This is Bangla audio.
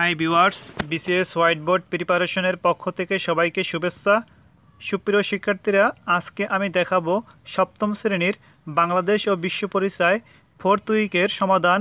high viewers BCS white board প্রিপারেশনের পক্ষ থেকে সবাইকে শুভেচ্ছা সুপ্রিয় শিক্ষার্থীরা আজকে আমি দেখাবো সপ্তম শ্রেণীর বাংলাদেশ ও বিশ্ব পরিচয় ফোর্থ উইকের সমাধান